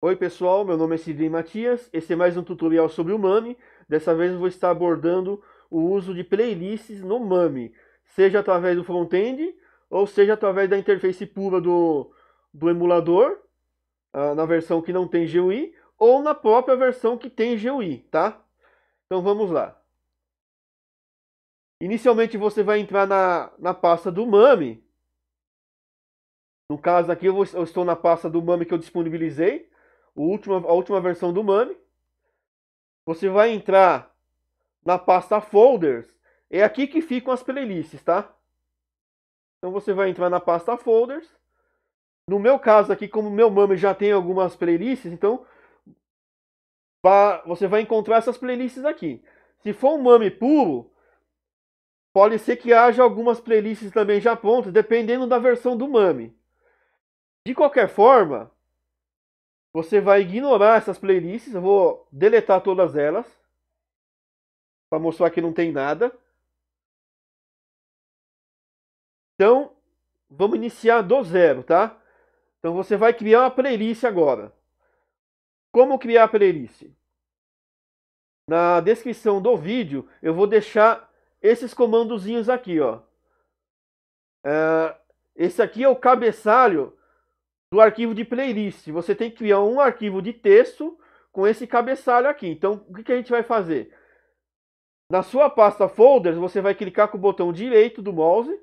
Oi pessoal, meu nome é Sidney Matias, esse é mais um tutorial sobre o Mami. Dessa vez eu vou estar abordando o uso de playlists no Mami, seja através do front-end ou seja através da interface pura do, do emulador, ah, na versão que não tem GUI, ou na própria versão que tem GUI, tá? Então vamos lá. Inicialmente você vai entrar na, na pasta do Mami. No caso aqui eu, vou, eu estou na pasta do Mami que eu disponibilizei último, a última versão do MAME. Você vai entrar na pasta Folders. É aqui que ficam as playlists, tá? Então você vai entrar na pasta Folders. No meu caso aqui, como meu MAME já tem algumas playlists, então você vai encontrar essas playlists aqui. Se for um MAME puro, pode ser que haja algumas playlists também já prontas, dependendo da versão do MAME. De qualquer forma, você vai ignorar essas playlists. Eu vou deletar todas elas. Para mostrar que não tem nada. Então, vamos iniciar do zero, tá? Então você vai criar uma playlist agora. Como criar a playlist? Na descrição do vídeo eu vou deixar esses comandozinhos aqui, ó. É, esse aqui é o cabeçalho do arquivo de playlist, você tem que criar um arquivo de texto com esse cabeçalho aqui. Então, o que, que a gente vai fazer? Na sua pasta folders, você vai clicar com o botão direito do mouse,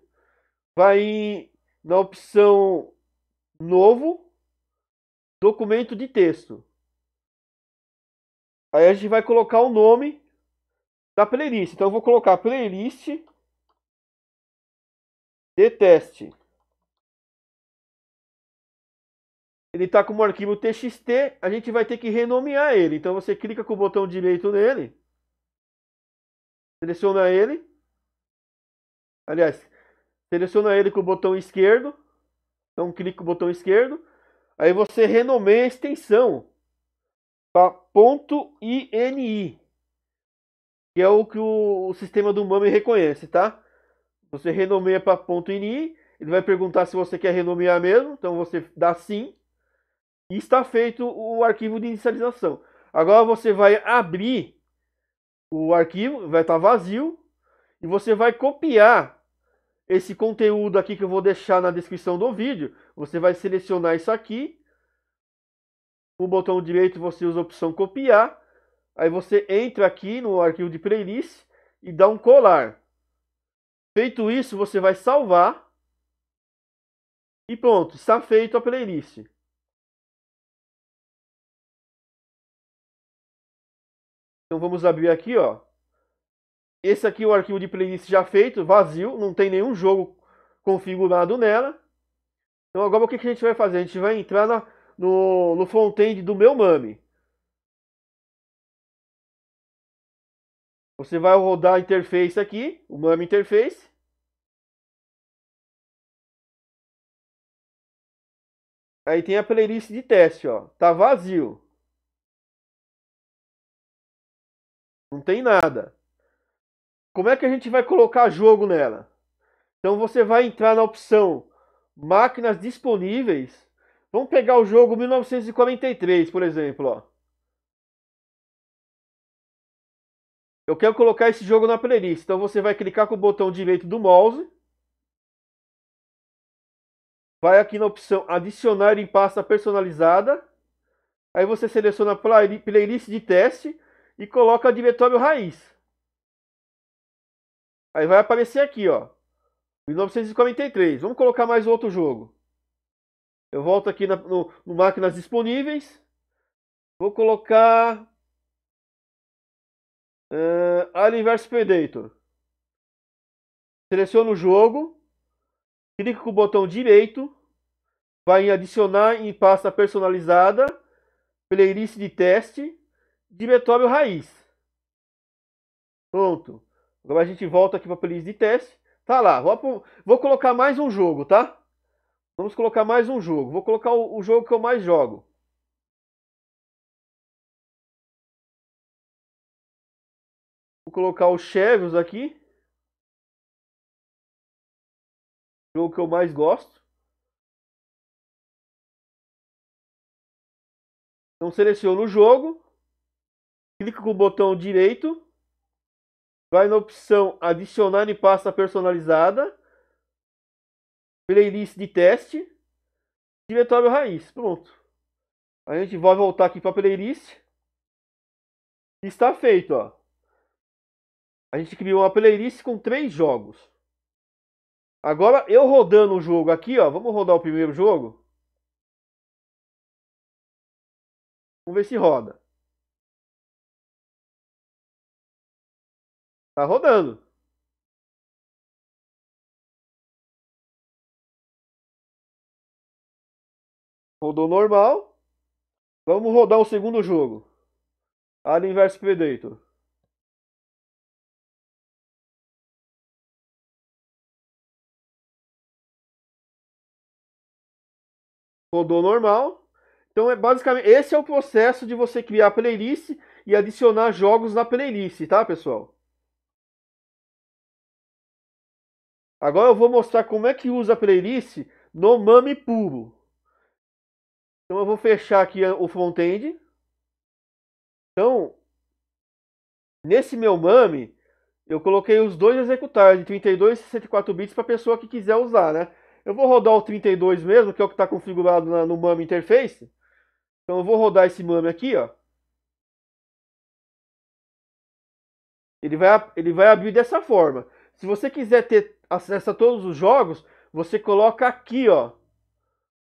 vai na opção novo, documento de texto. Aí a gente vai colocar o nome da playlist. Então eu vou colocar playlist de teste. ele está como arquivo txt, a gente vai ter que renomear ele. Então você clica com o botão direito nele, seleciona ele, aliás, seleciona ele com o botão esquerdo, então clica com o botão esquerdo, aí você renomeia a extensão para .ini, que é o que o, sistema do MAME reconhece, tá? Você renomeia para .ini, ele vai perguntar se você quer renomear mesmo, então você dá sim, e está feito o arquivo de inicialização. Agora você vai abrir o arquivo, vai estar vazio, e você vai copiar esse conteúdo aqui que eu vou deixar na descrição do vídeo. Você vai selecionar isso aqui, com o botão direito você usa a opção copiar, aí você entra aqui no arquivo de playlist e dá um colar. Feito isso, você vai salvar e pronto, está feito a playlist. Então vamos abrir aqui, ó. Esse aqui é o arquivo de playlist já feito, vazio, não tem nenhum jogo configurado nela. Então agora o que, que a gente vai fazer? A gente vai entrar na, no, no front-end do meu mami. Você vai rodar a interface aqui, o MAME interface. Aí tem a playlist de teste, ó. Tá vazio. Não tem nada. Como é que a gente vai colocar jogo nela? Então você vai entrar na opção máquinas disponíveis. Vamos pegar o jogo 1943, por exemplo, ó. Eu quero colocar esse jogo na playlist. Então você vai clicar com o botão direito do mouse. Vai aqui na opção adicionar em pasta personalizada. Aí você seleciona playlist de teste e coloca o diretório raiz. Aí vai aparecer aqui, ó. 1943. Vamos colocar mais outro jogo. Eu volto aqui na, no, no máquinas disponíveis. Vou colocar uh, Alien vs Predator. Seleciono o jogo. Clico com o botão direito. Vai em adicionar em pasta personalizada. Playlist de teste de metóbio raiz. Pronto. Agora a gente volta aqui para a playlist de teste. Tá lá, vou, vou colocar mais um jogo, tá? Vamos colocar mais um jogo. Vou colocar o, o jogo que eu mais jogo. Vou colocar o Chevios aqui. Jogo que eu mais gosto. Então seleciono o jogo clica com o botão direito, vai na opção adicionar e pasta personalizada, playlist de teste, diretório raiz, pronto. A gente vai voltar aqui para a playlist. Está feito, ó. A gente criou uma playlist com três jogos. Agora eu rodando o jogo aqui, ó, vamos rodar o primeiro jogo. Vamos ver se roda. Tá rodando. Rodou normal. Vamos rodar o segundo jogo. Alien vs Predator. Rodou normal. Então é basicamente esse é o processo de você criar playlist e adicionar jogos na playlist, tá, pessoal? Agora eu vou mostrar como é que usa a playlist no Mami puro. Então eu vou fechar aqui o front-end. Então, nesse meu Mami, eu coloquei os dois executáveis de 32 e 64 bits para a pessoa que quiser usar, né? Eu vou rodar o 32 mesmo, que é o que está configurado na, no MAME interface. Então eu vou rodar esse MAME aqui, ó. Ele vai, ele vai abrir dessa forma. Se você quiser ter acessa todos os jogos, você coloca aqui, ó,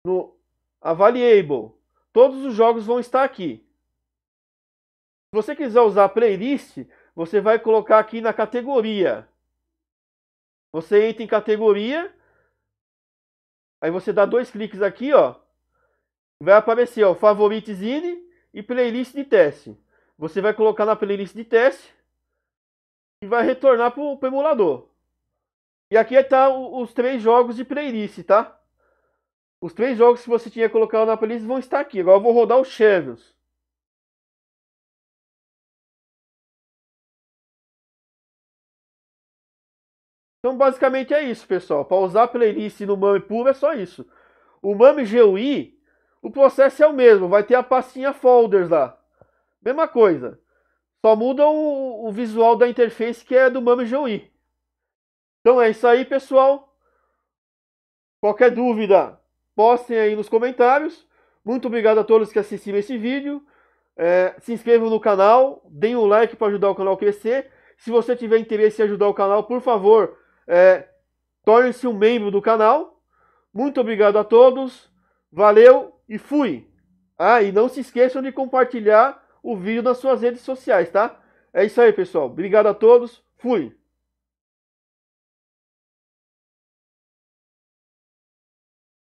no Avaliable. Todos os jogos vão estar aqui. Se você quiser usar playlist, você vai colocar aqui na categoria. Você entra em categoria, aí você dá dois cliques aqui, ó, vai aparecer, ó, favorites in e playlist de teste. Você vai colocar na playlist de teste e vai retornar para o emulador. E aqui tá os três jogos de playlist, tá? Os três jogos que você tinha colocado na playlist vão estar aqui. Agora eu vou rodar o Champions. Então basicamente é isso, pessoal. Para usar a playlist no MAME puro é só isso. O MAME GUI, o processo é o mesmo. Vai ter a pastinha folders lá. Mesma coisa. Só muda o, o visual da interface que é do MAME GUI. Então é isso aí, pessoal. Qualquer dúvida, postem aí nos comentários. Muito obrigado a todos que assistiram esse vídeo. É, se inscrevam no canal, deem um like para ajudar o canal a crescer. Se você tiver interesse em ajudar o canal, por favor, é, torne-se um membro do canal. Muito obrigado a todos, valeu e fui! Ah, e não se esqueçam de compartilhar o vídeo nas suas redes sociais, tá? É isso aí, pessoal. Obrigado a todos, fui!